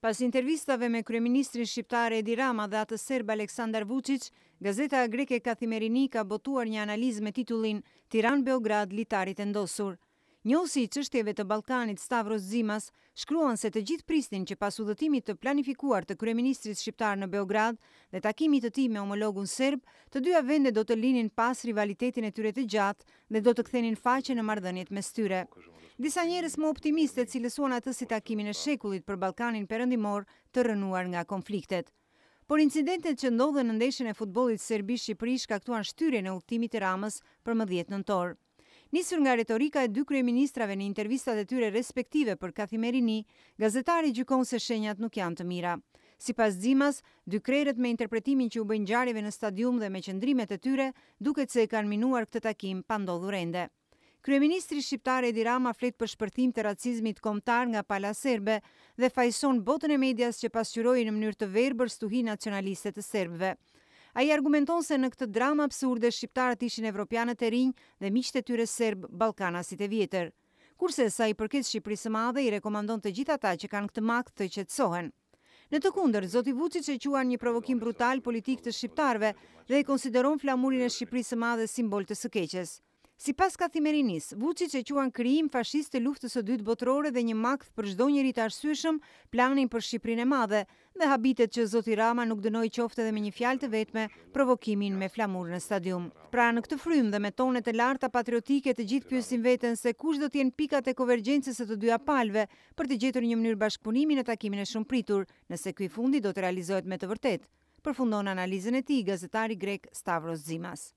Pas intervistave me Kryeministrin Shqiptare Edi Rama dhe atë serb Aleksandar Vucic, gazeta greke Kathimerini ka botuar një analizë me titullin Tiran Beograd, litarit e ndosur. Njësi i çështjeve të Ballkanit Stavros Zimas shkruan se të gjithë prisnin që pas udhëtimit të planifikuar të kryeministrit shqiptar në Beograd dhe takimit të tij me homologun serb, të dyja vende do të linin pas rivalitetin e tyre të gjatë dhe do të kthenin faqe në marrëdhëniet mes tyre. Disa njerëz më optimistë cilësuan atë si takimin e shekullit për Ballkanin Perëndimor të rënuar nga konfliktet. Por incidentet që ndodhen në ndeshjen e futbollit serbi-shqipëri shkaktuan shtyrje në udhëtimit të Ramës për më 10 nëntor. Nisur nga retorika e dy kryeministrave në intervistat e tyre respektive për Kathimerini, gazetari gjykon se shenjat nuk janë të mira. Si pas dzimas, dy krerët me interpretimin që u bëjnë gjarive në stadium dhe me qëndrimet e tyre, duke të se e kanë minuar këtë takim pa ndodhur ende. Kryeministri Shqiptar Edi Rama flet për shpërtim të racizmit komtar nga pala serbe dhe fajson botën e medias që pasqyrojnë në mënyrë të verë stuhi nacionalistet të serbëve. A i argumenton se në këtë drama absurde shqiptarët ishin evropianët e rinjë dhe miqët e tyre serbë si e vjetër. Kurse sa i përket Shqipërisë së madhe i rekomandon të gjitha ta që kanë këtë makt të qetësohen. Në të kunder, Zoti Vucic e quan një provokim brutal politik të shqiptarve dhe i konsideron flamurin e Shqipërisë së madhe simbol të sëkeqes. keqes. Si pas ka thimerinis, vuci që quan kriim fashist të luftës o dytë botrore dhe një makth për shdo njëri të arsyshëm, planin për Shqiprin e madhe, dhe habitet që Zoti Rama nuk dënoj qofte dhe me një fjal të vetme provokimin me flamur në stadium. Pra në këtë frym dhe me tonet e larta patriotike të gjithë pjusin vetën se kush do tjenë pikat e kovergjensës e të dyja palve për të gjetur një mënyrë bashkëpunimi në takimin e shumë pritur, nëse kuj fundi do të realizohet me të vërtet, përfundon analizën e ti, gazetari grek Stavros Zimas.